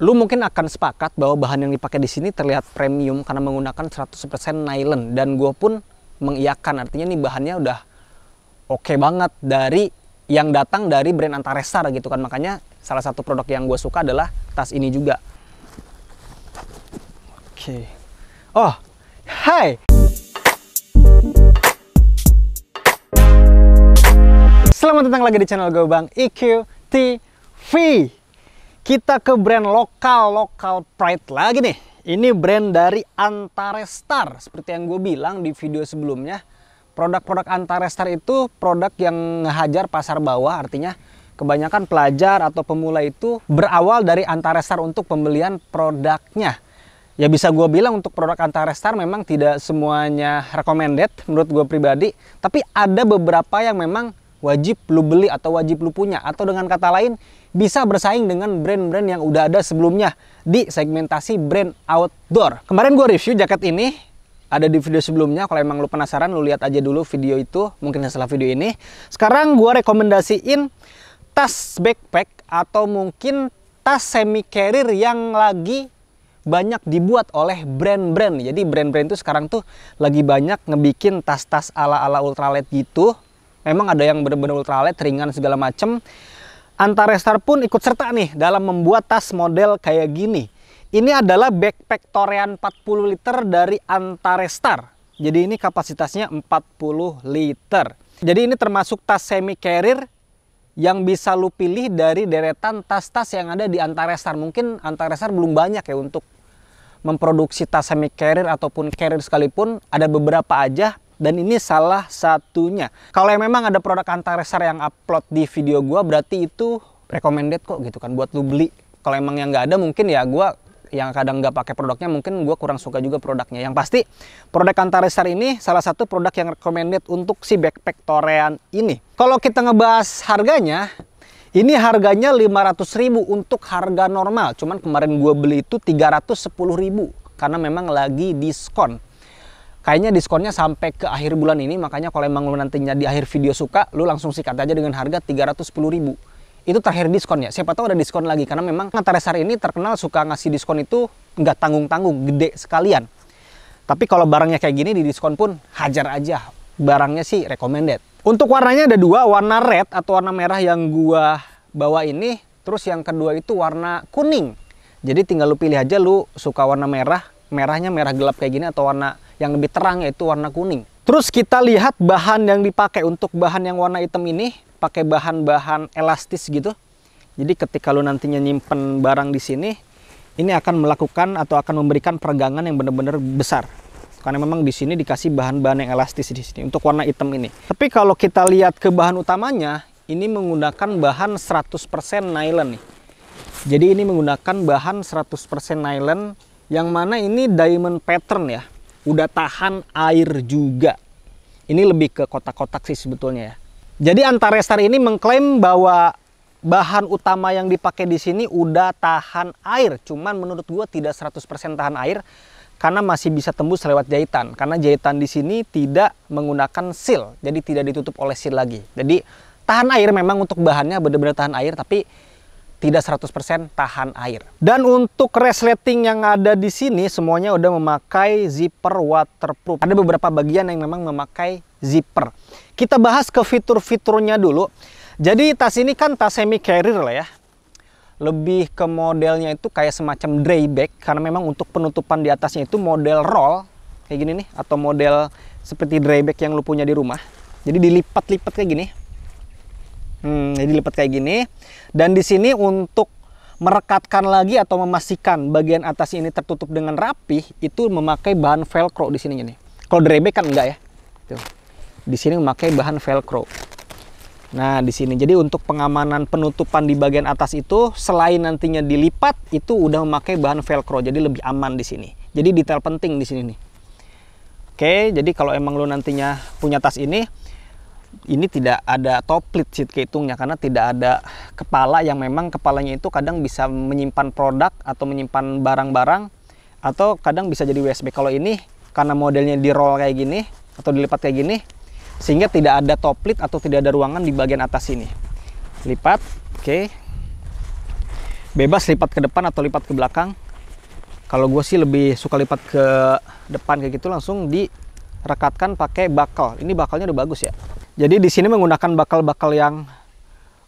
lu mungkin akan sepakat bahwa bahan yang dipakai di sini terlihat premium karena menggunakan 100% nylon dan gue pun mengiyakan artinya nih bahannya udah oke okay banget dari yang datang dari brand antaresar gitu kan makanya salah satu produk yang gue suka adalah tas ini juga oke okay. oh hai selamat datang lagi di channel gue bang iqtv kita ke brand lokal, lokal pride lagi nih. Ini brand dari Antarestar. Seperti yang gue bilang di video sebelumnya, produk-produk Antarestar itu produk yang ngehajar pasar bawah, artinya kebanyakan pelajar atau pemula itu berawal dari Antarestar untuk pembelian produknya. Ya bisa gue bilang untuk produk Antarestar memang tidak semuanya recommended menurut gue pribadi, tapi ada beberapa yang memang wajib lu beli atau wajib lu punya atau dengan kata lain bisa bersaing dengan brand-brand yang udah ada sebelumnya di segmentasi brand outdoor. Kemarin gue review jaket ini ada di video sebelumnya kalau emang lu penasaran lu lihat aja dulu video itu mungkin setelah video ini. Sekarang gue rekomendasiin tas backpack atau mungkin tas semi carrier yang lagi banyak dibuat oleh brand-brand. Jadi brand-brand itu sekarang tuh lagi banyak ngebikin tas-tas ala-ala ultralight gitu Memang ada yang benar-benar ultralight, ringan segala macem. Antarestar pun ikut serta nih dalam membuat tas model kayak gini. Ini adalah backpack Torean 40 liter dari Antarestar. Jadi ini kapasitasnya 40 liter. Jadi ini termasuk tas semi carrier yang bisa lu pilih dari deretan tas-tas yang ada di Antarestar. Mungkin Antarestar belum banyak ya untuk memproduksi tas semi carrier ataupun carrier sekalipun. Ada beberapa aja dan ini salah satunya. Kalau yang memang ada produk antareser yang upload di video gue, berarti itu recommended kok gitu kan buat lu beli. Kalau emang yang nggak ada mungkin ya gue yang kadang nggak pakai produknya mungkin gue kurang suka juga produknya yang pasti produk antareser ini salah satu produk yang recommended untuk si backpack torean ini kalau kita ngebahas harganya ini harganya 500.000 untuk harga normal cuman kemarin gue beli itu 310.000 karena memang lagi diskon kayaknya diskonnya sampai ke akhir bulan ini makanya kalau emang lu nantinya di akhir video suka lu langsung sikat aja dengan harga 310 ribu itu terakhir diskonnya siapa tahu ada diskon lagi karena memang Antaresar ini terkenal suka ngasih diskon itu nggak tanggung-tanggung gede sekalian tapi kalau barangnya kayak gini di diskon pun hajar aja barangnya sih recommended untuk warnanya ada dua warna red atau warna merah yang gua bawa ini terus yang kedua itu warna kuning jadi tinggal lu pilih aja lu suka warna merah merahnya merah gelap kayak gini atau warna yang lebih terang yaitu warna kuning. Terus kita lihat bahan yang dipakai untuk bahan yang warna hitam ini pakai bahan-bahan elastis gitu. Jadi ketika lu nantinya nyimpen barang di sini, ini akan melakukan atau akan memberikan peregangan yang benar-benar besar. Karena memang di sini dikasih bahan-bahan yang elastis di sini untuk warna hitam ini. Tapi kalau kita lihat ke bahan utamanya, ini menggunakan bahan 100% nylon nih. Jadi ini menggunakan bahan 100% nylon yang mana ini diamond pattern ya udah tahan air juga. Ini lebih ke kotak-kotak sih sebetulnya ya. Jadi Antarestar ini mengklaim bahwa bahan utama yang dipakai di sini udah tahan air. Cuman menurut gue tidak 100% tahan air karena masih bisa tembus lewat jahitan. Karena jahitan di sini tidak menggunakan seal, jadi tidak ditutup oleh seal lagi. Jadi tahan air memang untuk bahannya benar-benar tahan air, tapi tidak 100% tahan air. Dan untuk resleting yang ada di sini semuanya udah memakai zipper waterproof. Ada beberapa bagian yang memang memakai zipper. Kita bahas ke fitur-fiturnya dulu. Jadi tas ini kan tas semi carrier lah ya. Lebih ke modelnya itu kayak semacam dry bag karena memang untuk penutupan di atasnya itu model roll kayak gini nih atau model seperti dry bag yang lu punya di rumah. Jadi dilipat-lipat kayak gini. Hmm, jadi lipat kayak gini. Dan di sini untuk merekatkan lagi atau memastikan bagian atas ini tertutup dengan rapi, itu memakai bahan velcro di sini nih Kalau drebek kan enggak ya. Tuh. Di sini memakai bahan velcro. Nah, di sini jadi untuk pengamanan penutupan di bagian atas itu selain nantinya dilipat itu udah memakai bahan velcro jadi lebih aman di sini. Jadi detail penting di sini nih. Oke, jadi kalau emang lo nantinya punya tas ini ini tidak ada toplit sih kehitungnya karena tidak ada kepala yang memang kepalanya itu kadang bisa menyimpan produk atau menyimpan barang-barang atau kadang bisa jadi USB kalau ini karena modelnya di roll kayak gini atau dilipat kayak gini sehingga tidak ada toplit atau tidak ada ruangan di bagian atas ini lipat oke okay. bebas lipat ke depan atau lipat ke belakang kalau gue sih lebih suka lipat ke depan kayak gitu langsung direkatkan pakai bakal ini bakalnya udah bagus ya jadi di sini menggunakan bakal-bakal yang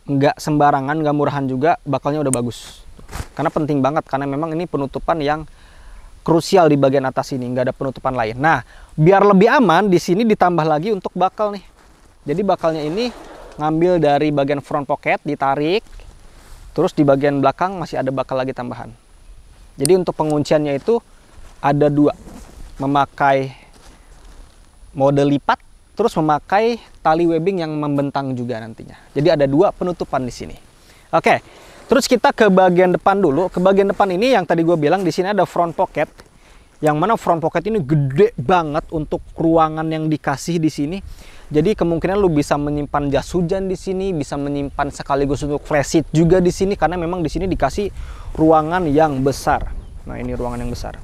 nggak sembarangan, nggak murahan juga, bakalnya udah bagus. Karena penting banget, karena memang ini penutupan yang krusial di bagian atas ini, nggak ada penutupan lain. Nah, biar lebih aman, di sini ditambah lagi untuk bakal nih. Jadi bakalnya ini ngambil dari bagian front pocket, ditarik, terus di bagian belakang masih ada bakal lagi tambahan. Jadi untuk pengunciannya itu ada dua, memakai mode lipat terus memakai tali webbing yang membentang juga nantinya. Jadi ada dua penutupan di sini. Oke, terus kita ke bagian depan dulu. Ke bagian depan ini yang tadi gue bilang di sini ada front pocket. Yang mana front pocket ini gede banget untuk ruangan yang dikasih di sini. Jadi kemungkinan lu bisa menyimpan jas hujan di sini, bisa menyimpan sekaligus untuk flash seat juga di sini karena memang di sini dikasih ruangan yang besar. Nah, ini ruangan yang besar.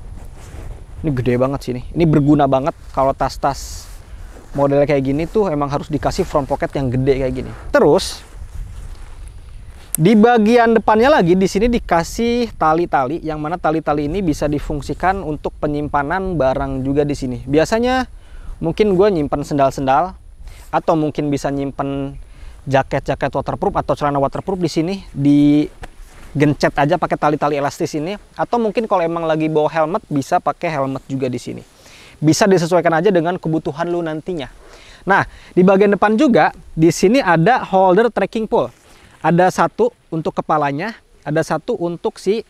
Ini gede banget sini. Ini berguna banget kalau tas-tas model kayak gini tuh emang harus dikasih front pocket yang gede kayak gini. Terus di bagian depannya lagi di sini dikasih tali-tali yang mana tali-tali ini bisa difungsikan untuk penyimpanan barang juga di sini. Biasanya mungkin gue nyimpan sendal-sendal atau mungkin bisa nyimpan jaket-jaket waterproof atau celana waterproof di sini digencet aja pakai tali-tali elastis ini atau mungkin kalau emang lagi bawa helmet bisa pakai helmet juga di sini bisa disesuaikan aja dengan kebutuhan lu nantinya. Nah, di bagian depan juga di sini ada holder trekking pole. Ada satu untuk kepalanya, ada satu untuk si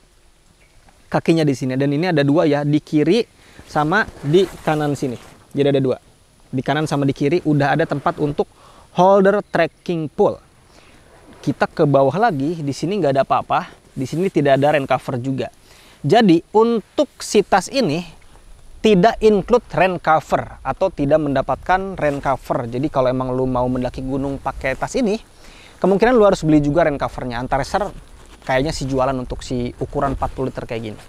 kakinya di sini dan ini ada dua ya di kiri sama di kanan sini. Jadi ada dua. Di kanan sama di kiri udah ada tempat untuk holder trekking pole. Kita ke bawah lagi, di sini nggak ada apa-apa. Di sini tidak ada rain cover juga. Jadi untuk si tas ini tidak include rain cover atau tidak mendapatkan rain cover. Jadi kalau emang lu mau mendaki gunung pakai tas ini, kemungkinan lu harus beli juga rain covernya. Antareser kayaknya si jualan untuk si ukuran 40 liter kayak gini.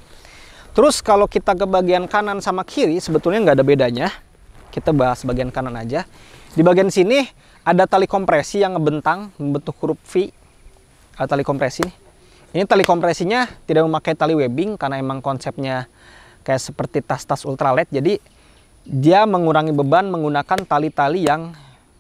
Terus kalau kita ke bagian kanan sama kiri, sebetulnya nggak ada bedanya. Kita bahas bagian kanan aja. Di bagian sini ada tali kompresi yang ngebentang membentuk huruf V. Ada tali kompresi Ini tali kompresinya tidak memakai tali webbing karena emang konsepnya kayak seperti tas-tas ultralight jadi dia mengurangi beban menggunakan tali-tali yang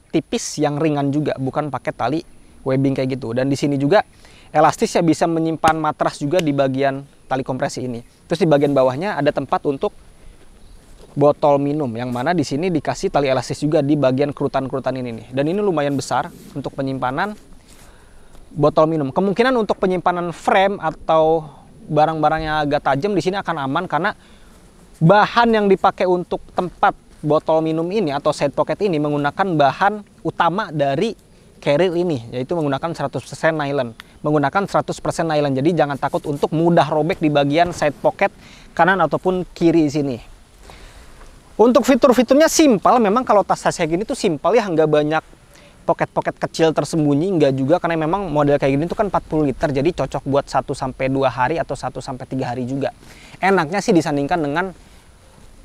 tipis yang ringan juga bukan pakai tali webbing kayak gitu dan di sini juga elastisnya bisa menyimpan matras juga di bagian tali kompresi ini terus di bagian bawahnya ada tempat untuk botol minum yang mana di sini dikasih tali elastis juga di bagian kerutan-kerutan ini nih dan ini lumayan besar untuk penyimpanan botol minum kemungkinan untuk penyimpanan frame atau barang-barang yang agak tajam di sini akan aman karena bahan yang dipakai untuk tempat botol minum ini atau side pocket ini menggunakan bahan utama dari carrier ini yaitu menggunakan 100% nylon menggunakan 100% nylon jadi jangan takut untuk mudah robek di bagian side pocket kanan ataupun kiri sini untuk fitur-fiturnya simpel memang kalau tas tas kayak gini tuh simpel ya nggak banyak pocket-pocket kecil tersembunyi enggak juga karena memang model kayak gini tuh kan 40 liter jadi cocok buat 1 sampai 2 hari atau 1 sampai 3 hari juga. Enaknya sih disandingkan dengan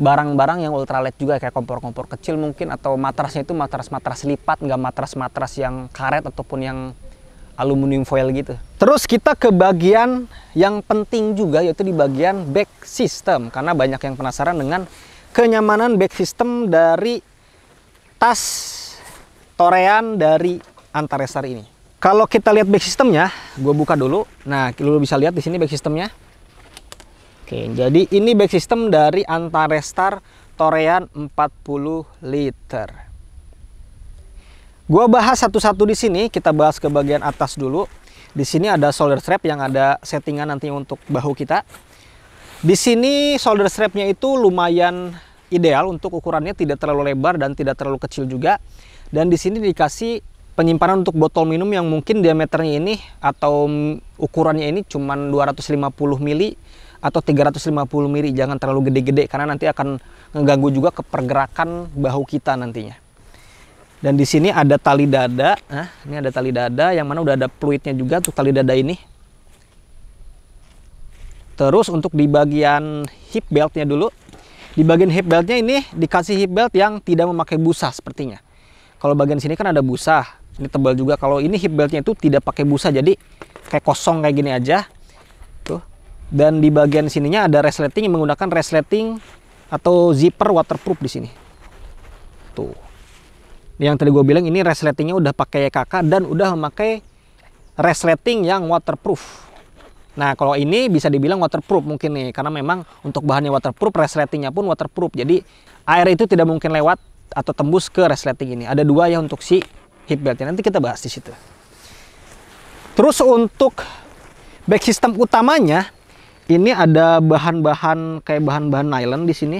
barang-barang yang ultralight juga kayak kompor-kompor kecil mungkin atau matrasnya itu matras-matras lipat nggak matras-matras yang karet ataupun yang aluminium foil gitu. Terus kita ke bagian yang penting juga yaitu di bagian back system karena banyak yang penasaran dengan kenyamanan back system dari tas torean dari antaresar ini. Kalau kita lihat back systemnya, gue buka dulu. Nah, lo bisa lihat di sini back systemnya. Oke, jadi ini back system dari Antarestar Torean 40 liter. Gue bahas satu-satu di sini, kita bahas ke bagian atas dulu. Di sini ada solder strap yang ada settingan nanti untuk bahu kita. Di sini solder strapnya itu lumayan ideal untuk ukurannya tidak terlalu lebar dan tidak terlalu kecil juga. Dan di sini dikasih penyimpanan untuk botol minum yang mungkin diameternya ini atau ukurannya ini cuma 250 mili atau 350 mili jangan terlalu gede-gede karena nanti akan mengganggu juga ke pergerakan bahu kita nantinya dan di sini ada tali dada nah ini ada tali dada yang mana udah ada fluidnya juga untuk tali dada ini terus untuk di bagian hip beltnya dulu di bagian hip beltnya ini dikasih hip belt yang tidak memakai busa sepertinya kalau bagian sini kan ada busa, ini tebal juga. Kalau ini hip beltnya itu tidak pakai busa, jadi kayak kosong kayak gini aja. Tuh. Dan di bagian sininya ada resleting yang menggunakan resleting atau zipper waterproof di sini. Tuh. Yang tadi gue bilang ini resletingnya udah pakai YKK dan udah memakai resleting yang waterproof. Nah, kalau ini bisa dibilang waterproof mungkin nih, karena memang untuk bahannya waterproof, resletingnya pun waterproof. Jadi, air itu tidak mungkin lewat atau tembus ke resleting ini. Ada dua ya untuk si hip beltnya. Nanti kita bahas di situ. Terus untuk back system utamanya ini ada bahan-bahan kayak bahan-bahan nylon di sini.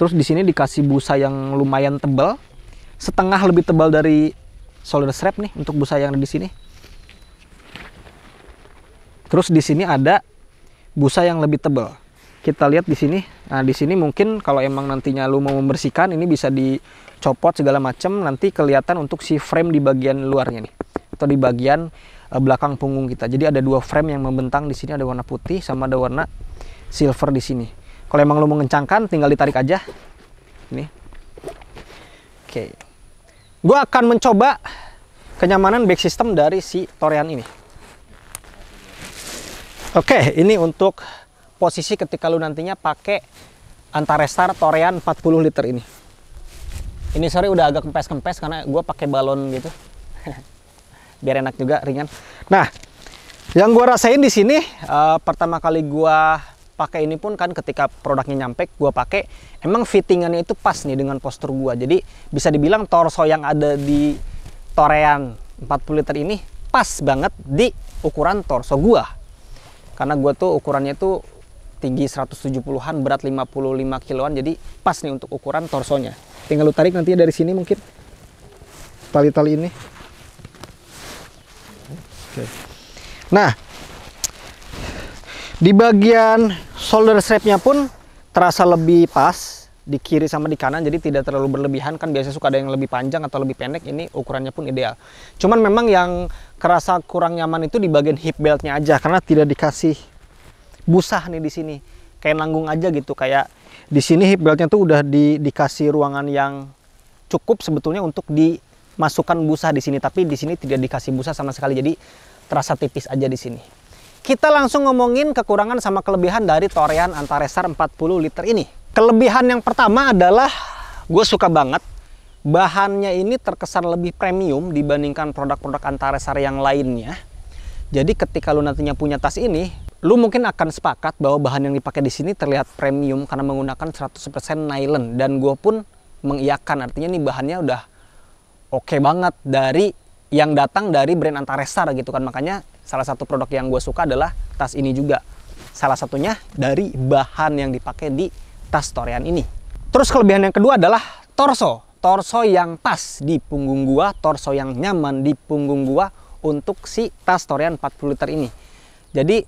Terus di sini dikasih busa yang lumayan tebal, setengah lebih tebal dari solder strap nih untuk busa yang di sini. Terus di sini ada busa yang lebih tebal kita lihat di sini. Nah, di sini mungkin kalau emang nantinya lu mau membersihkan ini bisa dicopot segala macam nanti kelihatan untuk si frame di bagian luarnya nih atau di bagian uh, belakang punggung kita. Jadi ada dua frame yang membentang di sini ada warna putih sama ada warna silver di sini. Kalau emang lu mengencangkan tinggal ditarik aja. Ini. Oke. Gua akan mencoba kenyamanan back system dari si Torian ini. Oke, ini untuk posisi ketika lu nantinya pakai Antarestar Torean 40 liter ini. Ini sorry udah agak kempes-kempes karena gue pakai balon gitu. Biar enak juga ringan. Nah, yang gue rasain di sini uh, pertama kali gue pakai ini pun kan ketika produknya nyampe gue pakai emang fittingannya itu pas nih dengan postur gue. Jadi bisa dibilang torso yang ada di Torean 40 liter ini pas banget di ukuran torso gue. Karena gue tuh ukurannya tuh tinggi 170-an, berat 55 kiloan, jadi pas nih untuk ukuran torsonya. Tinggal lu tarik nanti dari sini mungkin tali-tali ini. Oke. Nah, di bagian shoulder strapnya pun terasa lebih pas di kiri sama di kanan jadi tidak terlalu berlebihan kan biasanya suka ada yang lebih panjang atau lebih pendek ini ukurannya pun ideal cuman memang yang kerasa kurang nyaman itu di bagian hip beltnya aja karena tidak dikasih busah nih di sini kayak nanggung aja gitu kayak di sini hip beltnya tuh udah di, dikasih ruangan yang cukup sebetulnya untuk dimasukkan busa di sini tapi di sini tidak dikasih busa sama sekali jadi terasa tipis aja di sini kita langsung ngomongin kekurangan sama kelebihan dari Torian Antaresar 40 liter ini kelebihan yang pertama adalah gue suka banget bahannya ini terkesan lebih premium dibandingkan produk-produk Antaresar yang lainnya jadi ketika lu nantinya punya tas ini, lu mungkin akan sepakat bahwa bahan yang dipakai di sini terlihat premium karena menggunakan 100% nylon dan gue pun mengiyakan artinya nih bahannya udah oke okay banget dari yang datang dari brand Antaresar, gitu kan makanya salah satu produk yang gue suka adalah tas ini juga salah satunya dari bahan yang dipakai di tas Torian ini terus kelebihan yang kedua adalah torso torso yang pas di punggung gua torso yang nyaman di punggung gua untuk si tas Torian 40 liter ini. Jadi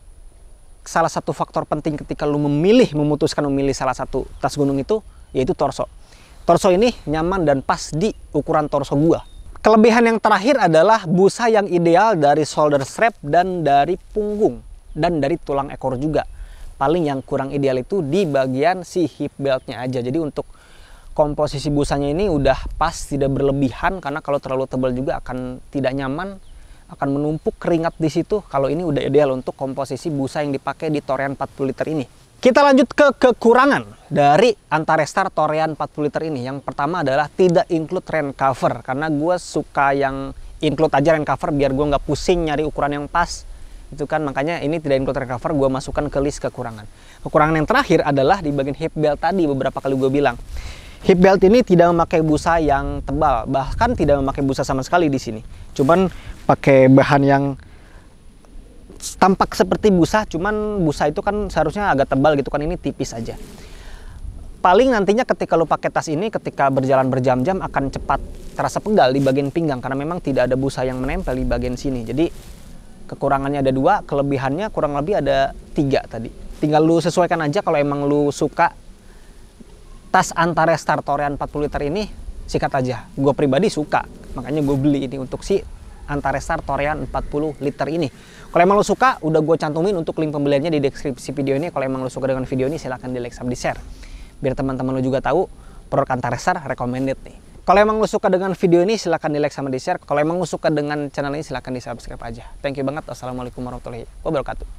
salah satu faktor penting ketika lu memilih memutuskan memilih salah satu tas gunung itu yaitu torso. Torso ini nyaman dan pas di ukuran torso gua. Kelebihan yang terakhir adalah busa yang ideal dari shoulder strap dan dari punggung dan dari tulang ekor juga. Paling yang kurang ideal itu di bagian si hip beltnya aja. Jadi untuk komposisi busanya ini udah pas, tidak berlebihan karena kalau terlalu tebal juga akan tidak nyaman akan menumpuk keringat di situ kalau ini udah ideal untuk komposisi busa yang dipakai di Torian 40 liter ini. Kita lanjut ke kekurangan dari Antarestar Torian 40 liter ini. Yang pertama adalah tidak include rain cover karena gue suka yang include aja rain cover biar gue nggak pusing nyari ukuran yang pas itu kan makanya ini tidak include rain cover. gue masukkan ke list kekurangan kekurangan yang terakhir adalah di bagian hip belt tadi beberapa kali gue bilang Hip belt ini tidak memakai busa yang tebal, bahkan tidak memakai busa sama sekali di sini. Cuman pakai bahan yang tampak seperti busa, cuman busa itu kan seharusnya agak tebal gitu kan ini tipis aja. Paling nantinya ketika lo pakai tas ini, ketika berjalan berjam-jam akan cepat terasa pegal di bagian pinggang karena memang tidak ada busa yang menempel di bagian sini. Jadi kekurangannya ada dua, kelebihannya kurang lebih ada tiga tadi. Tinggal lu sesuaikan aja kalau emang lu suka tas antara Startorian 40 liter ini sikat aja. Gue pribadi suka, makanya gue beli ini untuk si antara Startorian 40 liter ini. Kalau emang lo suka, udah gue cantumin untuk link pembeliannya di deskripsi video ini. Kalau emang lo suka dengan video ini, silahkan di like, sub, di share. Biar teman-teman lo juga tahu, produk Antarestar recommended nih. Kalau emang lo suka dengan video ini, silahkan di like sama di share. Kalau emang lo suka dengan channel ini, silahkan di subscribe aja. Thank you banget. Assalamualaikum warahmatullahi wabarakatuh.